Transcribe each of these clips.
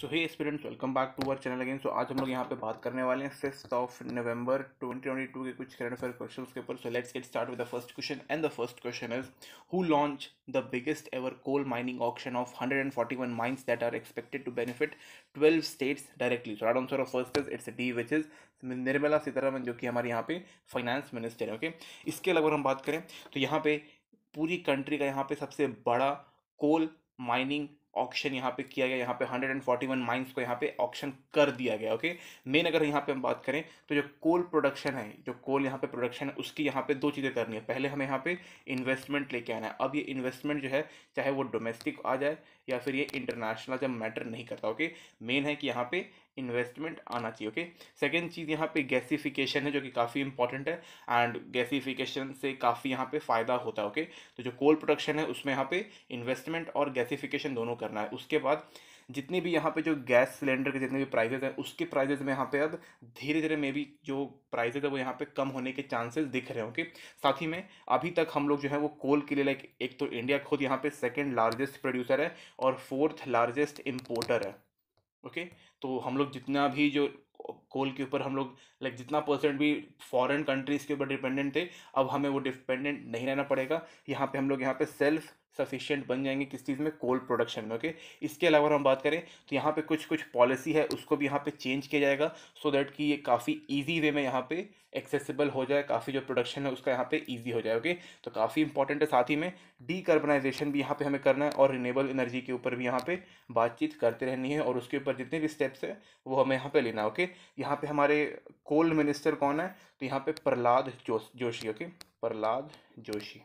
So hey students welcome back to our channel again so आज हम लोग यहाँ पे बात करने वाले हैं फिफ्थ ऑफ नवंबर 2022 के कुछ करंट अफेयर क्वेश्चन के ऊपर so let's get start with the first question and the first question is who launch the biggest ever coal mining option of hundred and one mines that are expected to benefit twelve states directly so right answer of first is it's D which is Nirmala Sitharaman जो कि हमारे यहाँ पे finance minister है okay okay? इसके अलावा हम बात करें तो यहाँ पे पूरी कंट्री का यहाँ पे सबसे बड़ा कोल माइनिंग ऑक्शन यहाँ पे किया गया यहाँ पे 141 माइंस को यहाँ पे ऑक्शन कर दिया गया ओके मेन अगर यहाँ पे हम बात करें तो जो कोल प्रोडक्शन है जो कोल यहाँ पे प्रोडक्शन है उसकी यहाँ पे दो चीज़ें करनी है पहले हमें यहाँ पे इन्वेस्टमेंट लेके आना है अब ये इन्वेस्टमेंट जो है चाहे वो डोमेस्टिक आ जाए या फिर ये इंटरनेशनल जब मैटर नहीं करता ओके मेन है कि यहाँ पे इन्वेस्टमेंट आना चाहिए ओके सेकेंड चीज़ यहाँ पे गैसीफिकेशन है जो कि काफ़ी इंपॉर्टेंट है एंड गैसिफिकेशन से काफ़ी यहाँ पे फ़ायदा होता है ओके तो जो कोल प्रोडक्शन है उसमें यहाँ पे इन्वेस्टमेंट और गैसिफिकेशन दोनों करना है उसके बाद जितने भी यहाँ पे जो गैस सिलेंडर के जितने भी प्राइजेज हैं उसके प्राइजेज में यहाँ पे अब धीरे धीरे मे भी जो प्राइजेज है वो यहाँ पे कम होने के चांसेस दिख रहे हैं ओके साथ ही में अभी तक हम लोग जो है वो कोल के लिए लाइक एक तो इंडिया खुद यहाँ पे सेकेंड लार्जेस्ट प्रोड्यूसर है और फोर्थ लार्जेस्ट इम्पोर्टर है ओके तो हम लोग जितना भी जो कोल के ऊपर हम लोग लाइक जितना परसेंट भी फॉरेन कंट्रीज़ के ऊपर डिपेंडेंट थे अब हमें वो डिपेंडेंट नहीं रहना पड़ेगा यहाँ पे हम लोग यहाँ पे सेल्फ सफिशियंट बन जाएंगे किस चीज़ में कोल प्रोडक्शन में ओके इसके अलावा हम बात करें तो यहाँ पे कुछ कुछ पॉलिसी है उसको भी यहाँ पे चेंज किया जाएगा सो so दैट कि ये काफ़ी इजी वे में यहाँ पे एक्सेसिबल हो जाए काफ़ी जो प्रोडक्शन है उसका यहाँ पे इजी हो जाए ओके तो काफ़ी इंपॉर्टेंट है साथ ही में डीकार्बनाइजेशन भी यहाँ पर हमें करना है और रिनेबल एनर्जी के ऊपर भी यहाँ पर बातचीत करते रहनी है और उसके ऊपर जितने भी स्टेप्स हैं वो हमें यहाँ पर लेना है ओके यहाँ पर हमारे कोल मिनिस्टर कौन है तो यहाँ पर Pralhad Joshi okay Pralhad Joshi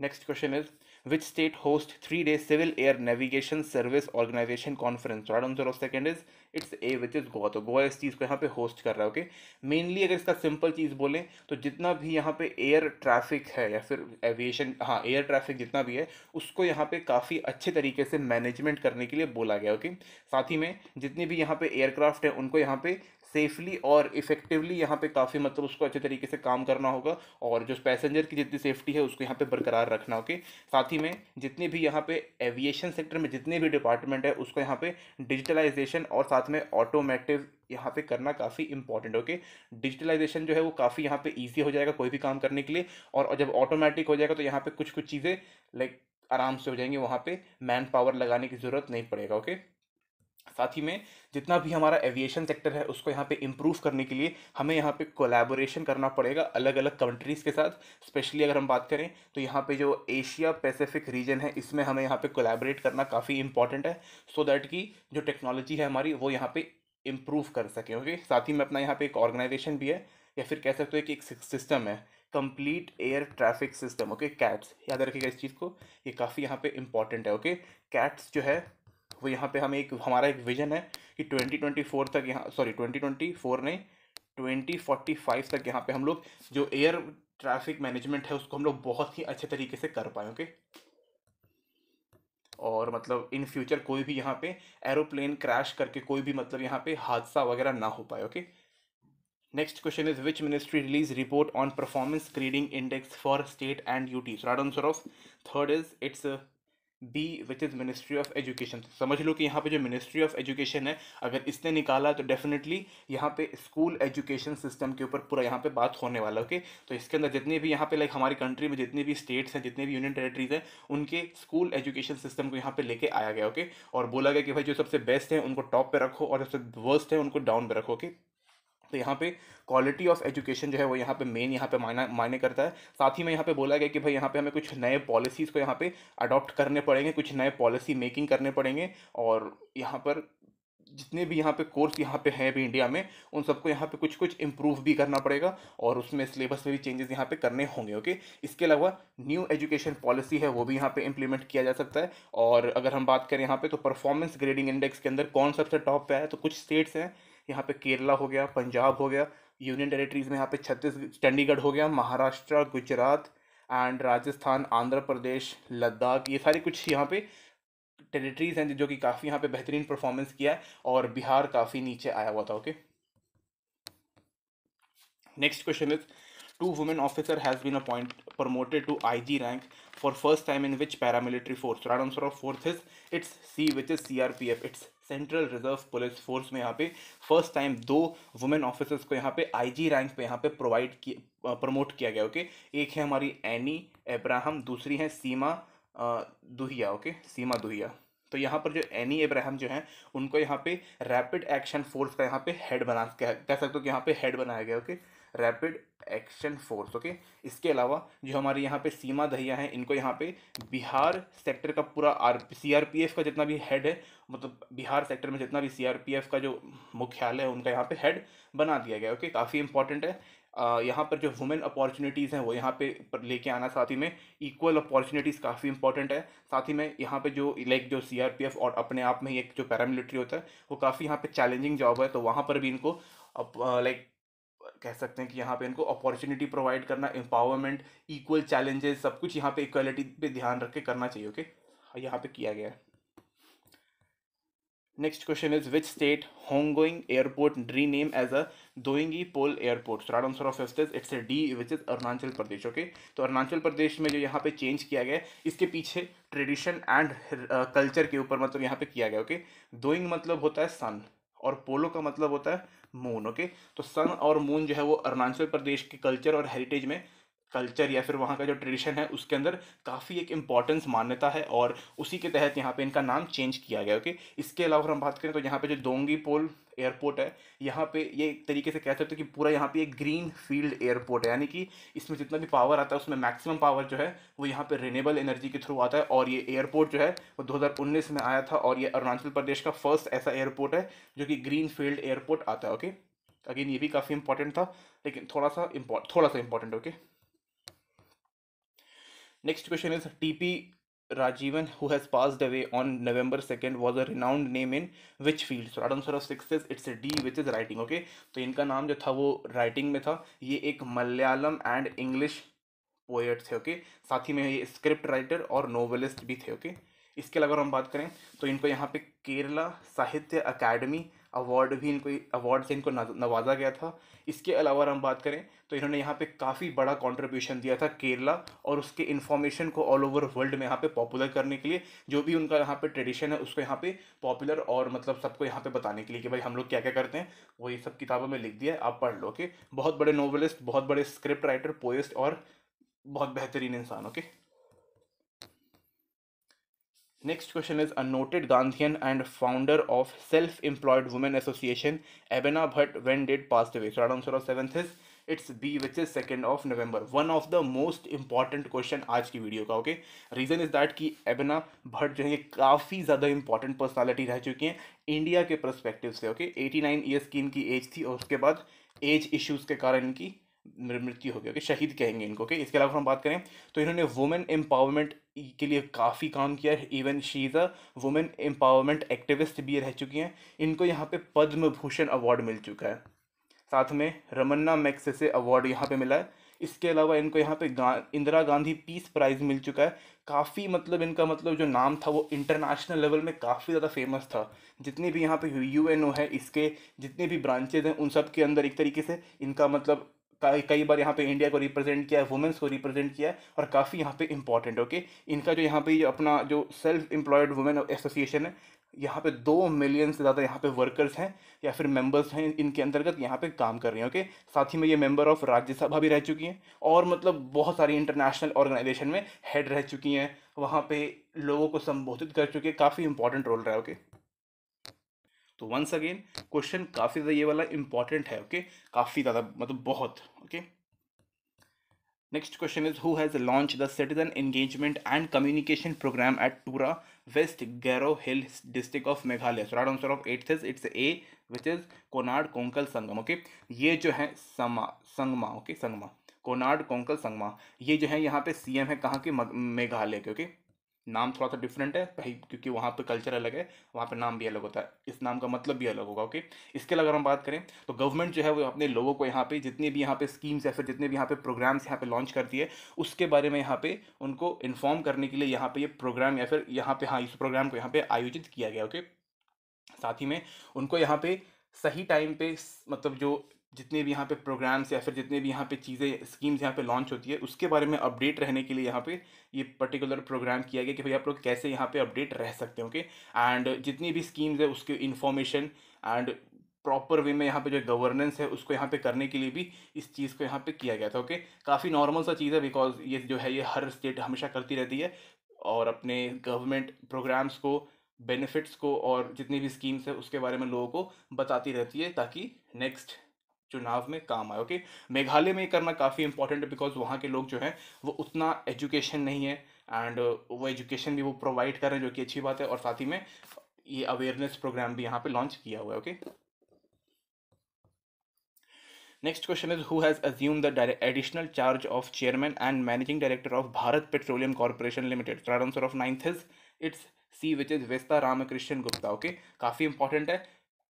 next question is which state host three day civil air navigation service organisation conference right answer of second is it's A which is Goa तो गोवा तो इस चीज़ को यहाँ पे होस्ट कर रहा है ओके मेनली अगर इसका सिंपल चीज़ बोलें तो जितना भी यहाँ पे एयर ट्रैफिक है या फिर एविएशन हाँ एयर ट्रैफिक जितना भी है उसको यहाँ पे काफ़ी अच्छे तरीके से मैनेजमेंट करने के लिए बोला गया ओके साथ ही में जितनी भी यहाँ पे एयरक्राफ्ट है उनको यहाँ पे सेफली और इफेक्टिवली यहाँ पे काफ़ी मतलब उसको अच्छे तरीके से काम करना होगा और जो पैसेंजर की जितनी सेफ्टी है उसको यहाँ पे बरकरार रखना होगा साथ ही में जितने भी यहाँ पे एविएशन सेक्टर में जितने भी डिपार्टमेंट है उसको यहाँ पे डिजिटलाइजेशन और साथ में ऑटोमेटिव यहाँ पे करना काफ़ी इंपॉर्टेंट ओके डिजिटलाइजेशन जो है वो काफ़ी यहाँ पे ईजी हो जाएगा कोई भी काम करने के लिए और जब ऑटोमेटिक हो जाएगा तो यहाँ पे कुछ कुछ चीज़ें लाइक आराम से हो जाएंगी वहाँ पे मैन पावर लगाने की ज़रूरत नहीं पड़ेगा ओके साथ ही में जितना भी हमारा एविएशन सेक्टर है उसको यहाँ पे इम्प्रूव करने के लिए हमें यहाँ पे कोलैबोरेशन करना पड़ेगा अलग अलग कंट्रीज़ के साथ स्पेशली अगर हम बात करें तो यहाँ पे जो एशिया पैसिफिक रीजन है इसमें हमें यहाँ पे कोलैबोरेट करना काफ़ी इंपॉर्टेंट है सो so दैट की जो टेक्नोलॉजी है हमारी वो यहाँ पर इम्प्रूव कर सकें ओके साथ ही में अपना यहाँ पर एक ऑर्गेनाइजेशन भी है या फिर कह सकते हो कि एक सिस्टम है complete air traffic system okay CATS याद रखिएगा इस चीज़ को ये काफ़ी यहाँ पे इम्पॉर्टेंट है ओके okay? कैट्स जो है तो यहाँ पे हम एक हमारा एक विजन है कि ट्वेंटी ट्वेंटी फोर तक यहाँ सॉरी ट्वेंटी ट्वेंटी फोर नहीं ट्वेंटी फोर्टी फाइव तक यहाँ पे हम लोग जो एयर ट्रैफिक मैनेजमेंट है उसको हम लोग बहुत ही अच्छे तरीके से कर पाए ओके और मतलब इन फ्यूचर कोई भी यहाँ पे एरोप्लेन क्रैश करके कोई भी मतलब यहाँ पे हादसा वगैरह ना हो पाए okay next question is which ministry release report on performance grading index for state and UTs right answer of third is it's B which is ministry of education समझ लो कि यहाँ पे जो मिनिस्ट्री ऑफ एजुकेशन है अगर इसने निकाला तो डेफिनेटली यहाँ पे स्कूल एजुकेशन सिस्टम के ऊपर पूरा यहाँ पे बात होने वाला ओके okay? तो इसके अंदर जितने भी यहाँ पे लाइक हमारी कंट्री में जितने भी स्टेट्स हैं जितने भी यूनियन टेरेटरीज हैं उनके स्कूल एजुकेशन सिस्टम को यहाँ पे लेके आया गया ओके okay? और बोला गया कि भाई जो सबसे बेस्ट है उनको टॉप पे रखो और सबसे वर्स्ट है उनको डाउन पर रखो ओके okay? तो यहाँ पे क्वालिटी ऑफ एजुकेशन जो है वो यहाँ पे मेन यहाँ पे मायना मायने करता है साथ ही में यहाँ पे बोला गया कि भाई यहाँ पे हमें कुछ नए पॉलिसीज़ को यहाँ पे अडॉप्ट करने पड़ेंगे कुछ नए पॉलिसी मेकिंग करने पड़ेंगे और यहाँ पर जितने भी यहाँ पे कोर्स यहाँ पे हैं भी इंडिया में उन सबको यहाँ पे कुछ कुछ इम्प्रूव भी करना पड़ेगा और उसमें सिलेबस में भी चेंजेस यहाँ पे करने होंगे ओके इसके अलावा न्यू एजुकेशन पॉलिसी है वो भी यहाँ पे इम्प्लीमेंट किया जा सकता है और अगर हम बात करें यहाँ पे तो परफॉर्मेंस ग्रेडिंग इंडेक्स के अंदर कौन सबसे टॉप पे है तो कुछ स्टेट्स हैं यहाँ पे केरला हो गया पंजाब हो गया यूनियन टेरिटरीज़ में यहाँ पे छत्तीसगढ़ चंडीगढ़ हो गया महाराष्ट्र गुजरात एंड राजस्थान आंध्र प्रदेश लद्दाख ये सारी कुछ यहाँ पे टेरिटरीज़ हैं जो कि काफ़ी यहाँ पे बेहतरीन परफॉर्मेंस किया है और बिहार काफ़ी नीचे आया हुआ था okay next question is two women officer has been appoint promoted to IG rank for first time in which paramilitary force fourth is it's C which is C R P F it's central reserve police force में यहाँ पे first time दो women officers को यहाँ पे IG rank पे यहाँ पे प्रोवाइड किया प्रमोट किया गया ओके एक है हमारी एनी एब्राहम दूसरी है सीमा दुहिया ओके सीमा दुहिया तो यहाँ पर जो एनी एब्राहम जो है उनको यहाँ पे रैपिड एक्शन फोर्स का यहाँ पे हेड बना कह सकते हो कि यहाँ पे हेड बनाया गया okay rapid action force okay इसके अलावा जो हमारे यहाँ पे सीमा दहिया हैं इनको यहाँ पे बिहार सेक्टर का पूरा आर एफ का जितना भी हेड है मतलब बिहार सेक्टर में जितना भी एफ़ का जो मुख्यालय है उनका यहाँ पे हेड बना दिया गया ओके काफ़ी इंपॉर्टेंट है यहाँ पर जो वुमेन अपॉर्चुनिटीज़ हैं वो यहाँ पे लेके आना साथ ही में इक्वल अपॉर्चुनिटीज़ काफ़ी इंपॉर्टेंट है साथ ही में यहाँ पे जो लाइक जो सीआरपीएफ और अपने आप में एक जो पैरामिलिट्री होता है वो काफ़ी यहाँ पे चैलेंजिंग जॉब है तो वहाँ पर भी इनको लाइक कह सकते हैं कि यहाँ पे इनको अपॉर्चुनिटी प्रोवाइड करना एम्पावरमेंट इक्वल चैलेंजेस सब कुछ यहाँ पे इक्वलिटी पे ध्यान रख के करना चाहिए ओके okay? हाँ, यहाँ पे किया गया है next question is which state होंगोइंग गोइंग एयरपोर्ट ड्री name as a Donyi Polo airport right answer of is it's a D which is Arunachal Pradesh okay तो अरुणाचल प्रदेश में जो यहाँ पे चेंज किया गया इसके पीछे ट्रेडिशन एंड कल्चर के ऊपर मतलब यहाँ पे किया गया ओके okay? दोइंग मतलब होता है सन और पोलो का मतलब होता है मून ओके तो सन और मून जो है वो अरुणाचल प्रदेश के कल्चर और हेरिटेज में कल्चर या फिर वहाँ का जो ट्रेडिशन है उसके अंदर काफ़ी एक इम्पॉर्टेंस मान्यता है और उसी के तहत यहाँ पे इनका नाम चेंज किया गया ओके इसके अलावा हम बात करें तो यहाँ पे जो दोंगी पोल एयरपोर्ट है यहाँ पे ये एक तरीके से कह सकते हो कि पूरा यहाँ पे एक ग्रीन फील्ड एयरपोर्ट है यानी कि इसमें जितना भी पावर आता है उसमें मैक्सिमम पावर जो है वो यहाँ पे रिनेबल एनर्जी के थ्रू आता है और ये एयरपोर्ट जो है वो 2019 में आया था और ये अरुणाचल प्रदेश का फर्स्ट ऐसा एयरपोर्ट है जो कि ग्रीन फील्ड एयरपोर्ट आता है ओके अगेन ये भी काफ़ी इंपॉर्टेंट था लेकिन थोड़ा सा थोड़ा सा important okay next question is T P Rajeevan who has pass the on November second was a renowned name in which field so answer of six is it's D which is writing okay तो इनका नाम जो था वो writing में था ये एक मलयालम एंड इंग्लिश पोएट थे ओके साथ ही में ये स्क्रिप्ट राइटर और नॉवलिस्ट भी थे ओके इसके अलावा हम बात करें तो इनको यहाँ पे केरला साहित्य अकेडमी अवार्ड भी इनको अवार्ड से इनको नवाजा गया था इसके अलावा हम बात करें तो इन्होंने यहाँ पे काफ़ी बड़ा कंट्रीब्यूशन दिया था केरला और उसके इन्फॉर्मेशन को ऑल ओवर वर्ल्ड में यहाँ पे पॉपुलर करने के लिए जो भी उनका यहाँ पे ट्रेडिशन है उसको यहाँ पे पॉपुलर और मतलब सबको यहाँ पे बताने के लिए कि भाई हम लोग क्या क्या करते हैं वो ये सब किताबों में लिख दिया है आप पढ़ लो ओके बहुत बड़े नॉवलिस्ट बहुत बड़े स्क्रिप्ट राइटर पोइस्ट और बहुत बेहतरीन इंसान okay next question is a noted Gandhian and founder of self employed women association एबेना Bhatt when did pass away so answer of of is it's B which is second of November one of the most important question आज की video का okay reason is that कि एबना भट्ट जो है काफ़ी ज़्यादा important personality रह चुकी हैं इंडिया के परस्पेक्टिव से ओके एटी नाइन ईयर्स की इनकी एज थी और उसके बाद एज इश्यूज़ के कारण इनकी मृत्यु होगी ओके शहीद कहेंगे इनको ओके इसके अलावा हम बात करें तो इन्होंने वुमेन एम्पावरमेंट के लिए काफ़ी काम किया है even she is a women empowerment activist भी रह चुकी हैं इनको यहाँ पे पद्म भूषण अवार्ड मिल चुका है साथ में रमन्ना मैक्स से अवार्ड यहाँ पे मिला है इसके अलावा इनको यहाँ पे गा, इंदिरा गांधी पीस प्राइज़ मिल चुका है काफ़ी मतलब इनका मतलब जो नाम था वो इंटरनेशनल लेवल में काफ़ी ज़्यादा फेमस था जितने भी यहाँ पे यू है इसके जितने भी ब्रांचेज हैं उन सब के अंदर एक तरीके से इनका मतलब कई बार यहाँ पे इंडिया को रिप्रेजेंट किया है वुमेंस को रिप्रेजेंट किया है और काफ़ी यहाँ पे इंपॉर्टेंट ओके इनका जो यहाँ पे जो अपना जो सेल्फ एम्प्लॉयड वुमेन एसोसिएशन है यहाँ पे दो मिलियन से ज़्यादा यहाँ पे वर्कर्स हैं या फिर मेंबर्स हैं इनके अंतर्गत यहाँ पे काम कर रहे हैं ओके साथ ही में ये मेंबर ऑफ राज्यसभा भी रह चुकी हैं और मतलब बहुत सारी इंटरनेशनल ऑर्गेनाइजेशन में हेड रह चुकी हैं वहाँ पे लोगों को संबोधित कर चुके हैं काफ़ी इंपॉर्टेंट रोल रहा है ओके तो वंस अगेन क्वेश्चन काफ़ी ज़्यादा ये वाला इंपॉर्टेंट है ओके okay? काफ़ी ज़्यादा मतलब बहुत okay next question is who has launch the citizen engagement and communication programme at Tura west Garo hill district of Meghalaya right answer of eight is it's A which is Conrad Kongkal Sangma okay okay? ये जो है समा Sangma okay okay? Sangma Conrad Kongkal Sangma ये जो है यहाँ पे CM है कहाँ के मेघालय के ओके okay? नाम थोड़ा सा डिफरेंट है भाई क्योंकि वहाँ पे कल्चर अलग है वहाँ पे नाम भी अलग होता है इस नाम का मतलब भी अलग होगा ओके इसके अलावा अगर हम बात करें तो गवर्नमेंट जो है वो अपने लोगों को यहाँ पे जितने भी यहाँ पे स्कीम्स या फिर जितने भी यहाँ पे प्रोग्राम्स यहाँ पे लॉन्च करती है उसके बारे में यहाँ पे उनको इन्फॉर्म करने के लिए यहाँ पे ये यह प्रोग्राम या फिर यहाँ पे हाँ इस प्रोग्राम को यहाँ पे आयोजित किया गया ओके साथ ही में उनको यहाँ पे सही टाइम पे मतलब जो जितने भी यहाँ पे प्रोग्राम्स या फिर जितने भी यहाँ पे चीज़ें स्कीम्स यहाँ पे लॉन्च होती है उसके बारे में अपडेट रहने के लिए यहाँ पे ये पर्टिकुलर प्रोग्राम किया गया कि भाई आप लोग कैसे यहाँ पे अपडेट रह सकते हो ओके एंड जितनी भी स्कीम्स है उसके इन्फॉर्मेशन एंड प्रॉपर वे में यहाँ पे जो गवर्नेंस है उसको यहाँ पे करने के लिए भी इस चीज़ को यहाँ पे किया गया था ओके काफ़ी नॉर्मल सा चीज़ है बिकॉज ये जो है ये हर स्टेट हमेशा करती रहती है और अपने गवर्नमेंट प्रोग्राम्स को बेनिफिट्स को और जितनी भी स्कीम्स है उसके बारे में लोगों को बताती रहती है ताकि नेक्स्ट चुनाव में काम आए ओके मेघालय में करना काफ़ी इंपॉर्टेंट है बिकॉज वहाँ के लोग जो हैं वो उतना एजुकेशन नहीं है एंड वो एजुकेशन भी वो प्रोवाइड कर रहे हैं जो कि अच्छी बात है और साथ ही में ये अवेयरनेस प्रोग्राम भी यहाँ पे लॉन्च किया हुआ है okay next question is who has assume the additional charge of chairman and managing director of Bharat petroleum corporation limited answer of ninth is it's C which is वेस्ता रामकृष्ण गुप्ता ओके काफ़ी important है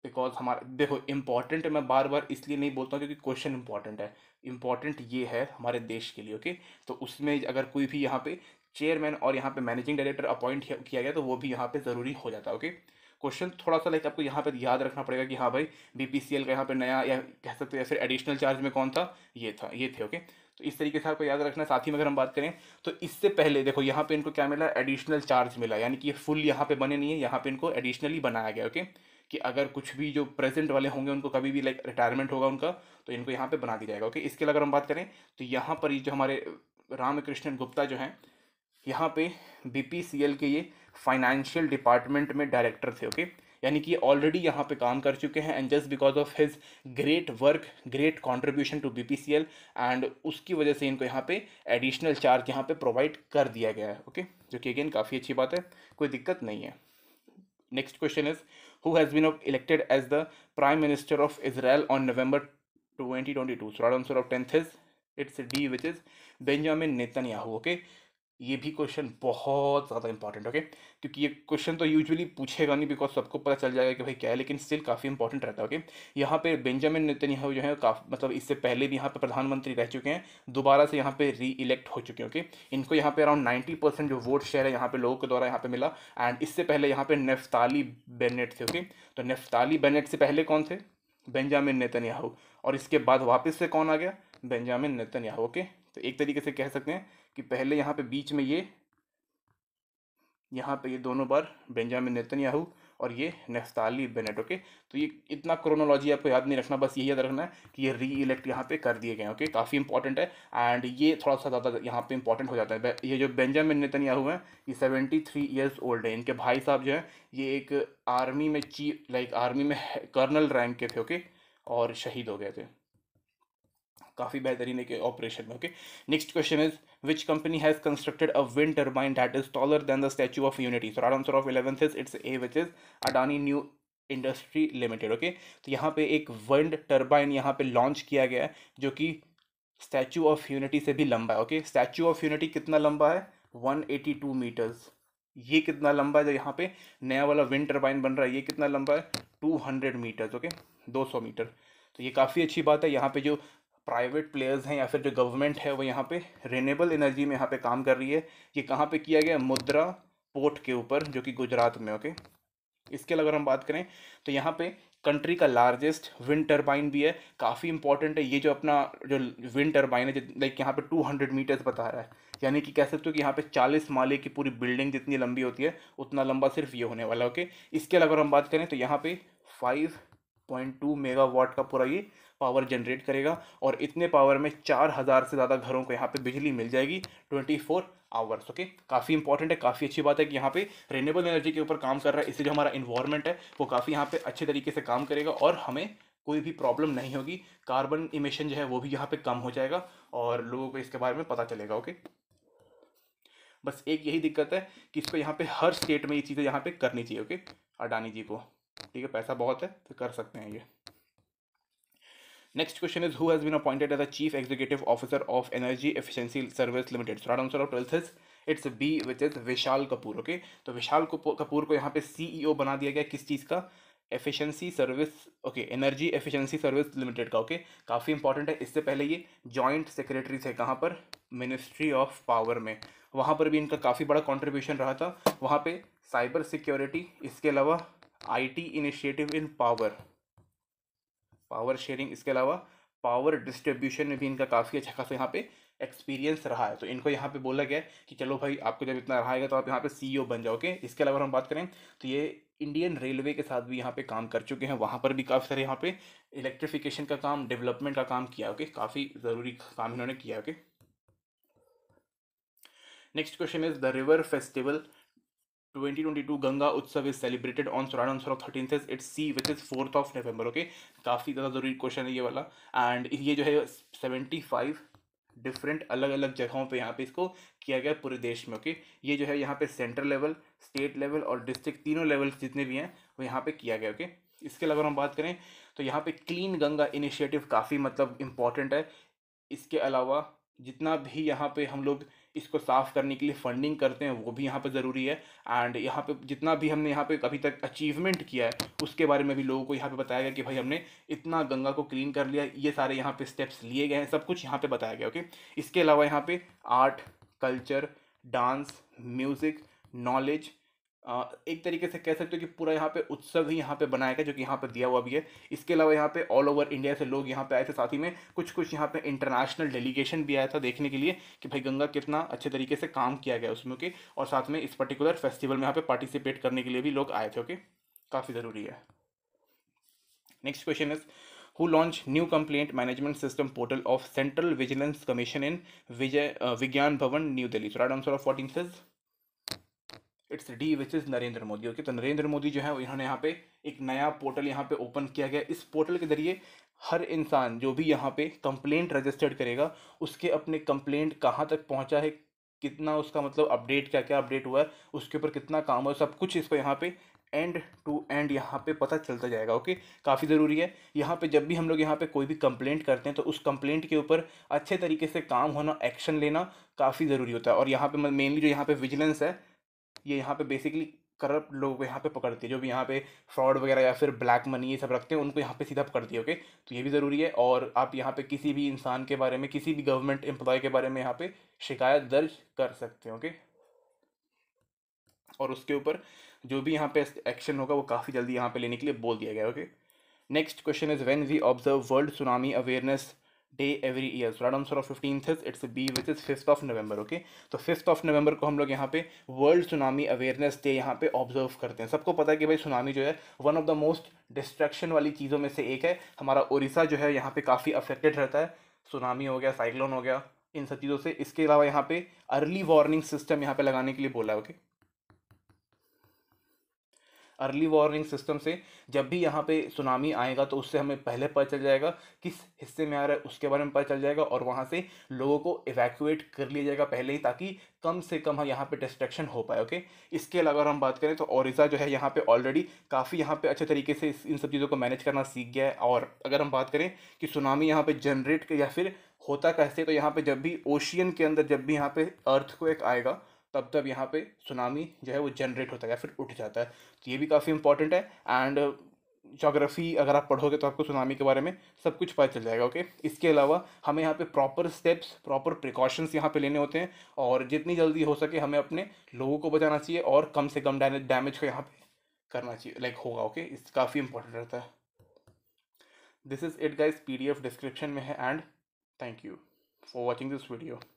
because हमारा देखो important मैं बार बार इसलिए नहीं बोलता हूँ क्योंकि क्वेश्चन इंपॉर्टेंट है इम्पॉर्टेंट ये है हमारे देश के लिए ओके तो उसमें अगर कोई भी यहाँ पे चेयरमैन और यहाँ पे मैनेजिंग डायरेक्टर अपॉइंट किया गया तो वो भी यहाँ पे ज़रूरी हो जाता है ओके क्वेश्चन थोड़ा सा लाइक आपको यहाँ पे याद रखना पड़ेगा कि हाँ भाई बी का यहाँ पे नया या कह सकते हो या फिर एडिशनल चार्ज में कौन था ये था ये थे ओके तो इस तरीके से आपको याद रखना साथ ही में अगर हम बात करें तो इससे पहले देखो यहाँ पे इनको क्या मिला एडिशनल चार्ज मिला यानी कि ये फुल यहाँ पे बने नहीं है यहाँ पे इनको एडिशनली बनाया गया ओके कि अगर कुछ भी जो प्रेजेंट वाले होंगे उनको कभी भी लाइक रिटायरमेंट होगा उनका तो इनको यहाँ पे बना दिया जाएगा ओके इसके अगर हम बात करें तो यहाँ पर ये जो हमारे रामकृष्णन गुप्ता जो हैं यहाँ पे बीपीसीएल के ये फाइनेंशियल डिपार्टमेंट में डायरेक्टर थे ओके यानी कि ऑलरेडी यहाँ पे काम कर चुके हैं and just because of his great work great contribution to BPCL and उसकी वजह से इनको यहाँ पे एडिशनल चार्ज यहाँ पे प्रोवाइड कर दिया गया है ओके okay? जो कि अगेन काफ़ी अच्छी बात है कोई दिक्कत नहीं है next question is who has been elected as the Prime Minister of Israel on November 2022. So, right answer of 10th is it's D, which is Benjamin Netanyahu. Okay. ये भी क्वेश्चन बहुत ज़्यादा इंपॉर्टेंट ओके क्योंकि ये question तो usually पूछेगा नहीं because सबको पता चल जाएगा कि भाई क्या है लेकिन स्टिल काफ़ी इंपॉर्टेंट रहता है ओके यहाँ पे बेंजामिन नेतन्याहू जो है काफ़ी मतलब इससे पहले भी यहाँ पे प्रधानमंत्री रह चुके हैं दोबारा से यहाँ पे री इलेक्ट हो चुके हैं ओके इनको यहाँ पे अराउंड नाइन्टी परसेंट जो वोट शेयर है यहाँ पे लोगों के द्वारा यहाँ पे मिला एंड इससे पहले यहाँ पे नेफ्ताली बेनेट थे ओके तो नेफ्ताली बेनेट से पहले कौन थे बेंजामिन नेतन्याहू और इसके बाद वापस से कौन आ गया बेंजामिन नेतन्याहू ओके तो एक तरीके से कह सकते हैं कि पहले यहाँ पे बीच में ये यहाँ पे ये दोनों बार बेंजामिन नेतन्याहू और ये नेफ्ताली बेनेट ओके तो ये इतना क्रोनोलॉजी आपको याद नहीं रखना बस ये याद रखना है कि ये री इलेक्ट यहाँ पे कर दिए गए ओके काफ़ी इंपॉर्टेंट है एंड ये थोड़ा सा ज़्यादा यहाँ पे इंपॉर्टेंट हो जाता है ये जो बेंजामिन नेतन्याहू हैं ये सेवेंटी थ्री ईयर्स ओल्ड हैं इनके भाई साहब जो हैं ये एक आर्मी में चीफ लाइक आर्मी में कर्नल रैंक के थे ओके और शहीद हो गए थे काफ़ी बेहतरीन एक ऑपरेशन में okay next question is which company has constructed a wind turbine that is taller than the Statue of Unity so answer of eleventh is it's A which is Adani new industry limited okay तो यहाँ पे एक wind turbine यहाँ पे launch किया गया है जो कि स्टैचू ऑफ यूनिटी से भी लंबा है ओके स्टैचू ऑफ यूनिटी कितना लंबा है वन एटी टू मीटर्स ये कितना लंबा है जो यहाँ पे नया वाला विंड टर्बाइन बन रहा है ये कितना लंबा है टू हंड्रेड मीटर्स ओके दो सौ मीटर तो ये काफ़ी अच्छी बात है यहाँ पे जो प्राइवेट प्लेयर्स हैं या फिर जो गवर्नमेंट है वो यहाँ पे रिनेबल एनर्जी में यहाँ पे काम कर रही है ये कहाँ पे किया गया मुद्रा पोर्ट के ऊपर जो कि गुजरात में ओके इसके अलावा हम बात करें तो यहाँ पे कंट्री का लार्जेस्ट विंड टर्बाइन भी है काफ़ी इंपॉर्टेंट है ये जो अपना जो विंड टर्बाइन है लाइक यहाँ पे 200 मीटर्स बता रहा है यानी कि कह सकते हो कि यहाँ पे 40 माले की पूरी बिल्डिंग जितनी लंबी होती है उतना लंबा सिर्फ ये होने वाला ओके इसके अलावा हम बात करें तो यहाँ पे 5.2 मेगावाट का पूरा ये पावर जनरेट करेगा और इतने पावर में चार हज़ार से ज़्यादा घरों को यहाँ पे बिजली मिल जाएगी ट्वेंटी फोर आवर्स ओके काफ़ी इंपॉर्टेंट है काफ़ी अच्छी बात है कि यहाँ पे रेनेबल एनर्जी के ऊपर काम कर रहा है इसलिए जो हमारा इन्वायरमेंट है वो काफ़ी यहाँ पे अच्छे तरीके से काम करेगा और हमें कोई भी प्रॉब्लम नहीं होगी कार्बन इमिशन जो है वो भी यहाँ पर कम हो जाएगा और लोगों को इसके बारे में पता चलेगा ओके बस एक यही दिक्कत है कि इसको यहाँ पर हर स्टेट में ये चीज़ें यहाँ पर करनी चाहिए ओके अडानी जी को ठीक है पैसा बहुत है तो कर सकते हैं ये next question is who has been appointed as chief Chief Executive of energy Energy service limited Limited? So right answer of it's B which is Vishal Kapoor okay तो विशाल कपूर को यहाँ पे सीईओ e बना दिया गया किस चीज़ का efficiency service okay energy efficiency service limited का ओके okay? काफ़ी इंपॉर्टेंट है इससे पहले ये जॉइंट सेक्रेटरी थे कहाँ पर मिनिस्ट्री ऑफ पावर में वहाँ पर भी इनका काफ़ी बड़ा कॉन्ट्रीब्यूशन रहा था वहाँ पे साइबर सिक्योरिटी इसके अलावा IT initiative in power power sharing इसके अलावा पावर डिस्ट्रीब्यूशन में भी इनका काफ़ी अच्छा खासा यहाँ पे एक्सपीरियंस रहा है तो इनको यहाँ पे बोला गया कि चलो भाई आपको जब इतना रहा है तो आप यहाँ पे सीईओ e बन जाओगे इसके अलावा हम बात करें तो ये इंडियन रेलवे के साथ भी यहाँ पे काम कर चुके हैं वहाँ पर भी काफ़ी सारे यहाँ पे इलेक्ट्रिफिकेशन का काम डेवलपमेंट का काम किया ओके काफ़ी ज़रूरी काम इन्होंने किया okay next question is the river festival 2022 Ganga Utsav is celebrated on so right answer of thirteen is it's C which is fourth of November okay काफ़ी ज़्यादा ज़रूरी क्वेश्चन है ये वाला एंड ये जो है सेवेंटी फाइव डिफरेंट अलग अलग जगहों पे यहाँ पे इसको किया गया पूरे देश में ओके okay? ये जो है यहाँ पे सेंट्रल लेवल स्टेट लेवल और डिस्ट्रिक्ट तीनों लेवल्स जितने भी हैं वो यहाँ पे किया गया ओके okay? इसके अलावा हम बात करें तो यहाँ पे क्लीन गंगा इनिशिएटिव काफ़ी मतलब इम्पॉर्टेंट है इसके अलावा जितना भी यहाँ पे हम लोग इसको साफ़ करने के लिए फंडिंग करते हैं वो भी यहाँ पर ज़रूरी है एंड यहाँ पे जितना भी हमने यहाँ पे अभी तक अचीवमेंट किया है उसके बारे में भी लोगों को यहाँ पे बताया गया कि भाई हमने इतना गंगा को क्लीन कर लिया ये सारे यहाँ पे स्टेप्स लिए गए हैं सब कुछ यहाँ पे बताया गया ओके इसके अलावा यहाँ पे art culture dance music knowledge एक तरीके से कह सकते हो कि पूरा यहाँ पे उत्सव ही यहाँ पे बनाया गया जो कि यहाँ पे दिया हुआ भी है इसके अलावा यहाँ पे ऑल ओवर इंडिया से लोग यहाँ पे आए थे साथ ही में कुछ कुछ यहाँ पे इंटरनेशनल डेलीगेशन भी आया था देखने के लिए कि भाई गंगा कितना अच्छे तरीके से काम किया गया उसमें ओके और साथ में इस पर्टिकुलर फेस्टिवल में यहाँ पे पार्टिसिपेट करने के लिए भी लोग आए थे ओके काफ़ी ज़रूरी है next question is who launch new complaint management system portal of central vigilance commission in Vijay Vigyan Bhawan new Delhi Delhi. Right answer of fourteen says it's D which is Narendra Modi okay तो नरेंद्र मोदी जो है इन्होंने यहाँ पे एक नया पोर्टल यहाँ पे ओपन किया गया इस पोर्टल के ज़रिए हर इंसान जो भी यहाँ पे कंप्लेंट रजिस्टर्ड करेगा उसके अपने कंप्लेंट कहाँ तक पहुँचा है कितना उसका मतलब अपडेट क्या क्या अपडेट हुआ है उसके ऊपर कितना काम हुआ सब कुछ इसको यहाँ पर एंड टू एंड यहाँ पे पता चलता जाएगा ओके काफ़ी ज़रूरी है यहाँ पे जब भी हम लोग यहाँ पे कोई भी कंप्लेंट करते हैं तो उस कंप्लेंट के ऊपर अच्छे तरीके से काम होना एक्शन लेना काफ़ी ज़रूरी होता है और यहाँ पे मेनली जो यहाँ पे विजिलेंस है ये यहाँ पे बेसिकली करप्ट लोग यहाँ पे पकड़ती है जो भी यहाँ पे फ्रॉड वगैरह या फिर ब्लैक मनी ये सब रखते हैं उनको यहाँ पे सीधा पकड़ती है ओके तो ये भी ज़रूरी है और आप यहाँ पे किसी भी इंसान के बारे में किसी भी गवर्नमेंट एम्प्लॉय के बारे में यहाँ पे शिकायत दर्ज कर सकते हैं ओके और उसके ऊपर जो भी यहाँ पे एक्शन होगा वो काफ़ी जल्दी यहाँ पे लेने के लिए बोल दिया गया okay next question is when we observe world tsunami awareness day every year right answer of fifteenth is it's B which is fifth of November okay तो फिफ्थ ऑफ नवंबर को हम लोग यहाँ पे वर्ल्ड सुनामी अवेयरनेस डे यहाँ पे observe करते हैं सबको पता है कि भाई सुनामी जो है one of the most distraction वाली चीज़ों में से एक है हमारा उड़ीसा जो है यहाँ पे काफ़ी अफेक्टेड रहता है सुनामी हो गया साइक्लोन हो गया इन सब चीज़ों से इसके अलावा यहाँ पे अर्ली वार्निंग सिस्टम यहाँ पे लगाने के लिए बोला है ओके अर्ली वार्निंग सिस्टम से जब भी यहाँ पे सुनामी आएगा तो उससे हमें पहले पता चल जाएगा किस हिस्से में आ रहा है उसके बारे में पता चल जाएगा और वहाँ से लोगों को इवैक्यूएट कर लिया जाएगा पहले ही ताकि कम से कम यहाँ पे डिस्ट्रक्शन हो पाए ओके इसके अलावा अगर हम बात करें तो ओरिसा जो है यहाँ पे ऑलरेडी काफ़ी यहाँ पे अच्छे तरीके से इन सब चीज़ों को मैनेज करना सीख गया है और अगर हम बात करें कि सुनामी यहाँ पे जनरेट या फिर होता कैसे तो यहाँ पे जब भी ओशियन के अंदर जब भी यहाँ पे अर्थ को एक आएगा तब तब यहाँ पे सुनामी जो है वो जनरेट होता है या फिर उठ जाता है तो ये भी काफ़ी इंपॉर्टेंट है एंड जोग्राफ़ी अगर आप पढ़ोगे तो आपको सुनामी के बारे में सब कुछ पता चल जाएगा ओके इसके अलावा हमें यहाँ पे प्रॉपर स्टेप्स प्रॉपर प्रिकॉशंस यहाँ पे लेने होते हैं और जितनी जल्दी हो सके हमें अपने लोगों को बचाना चाहिए और कम से कम डैमेज को यहाँ पे करना चाहिए लाइक होगा ओके इस काफ़ी इंपॉर्टेंट रहता है this is it guys P D F description में है and thank you for watching this video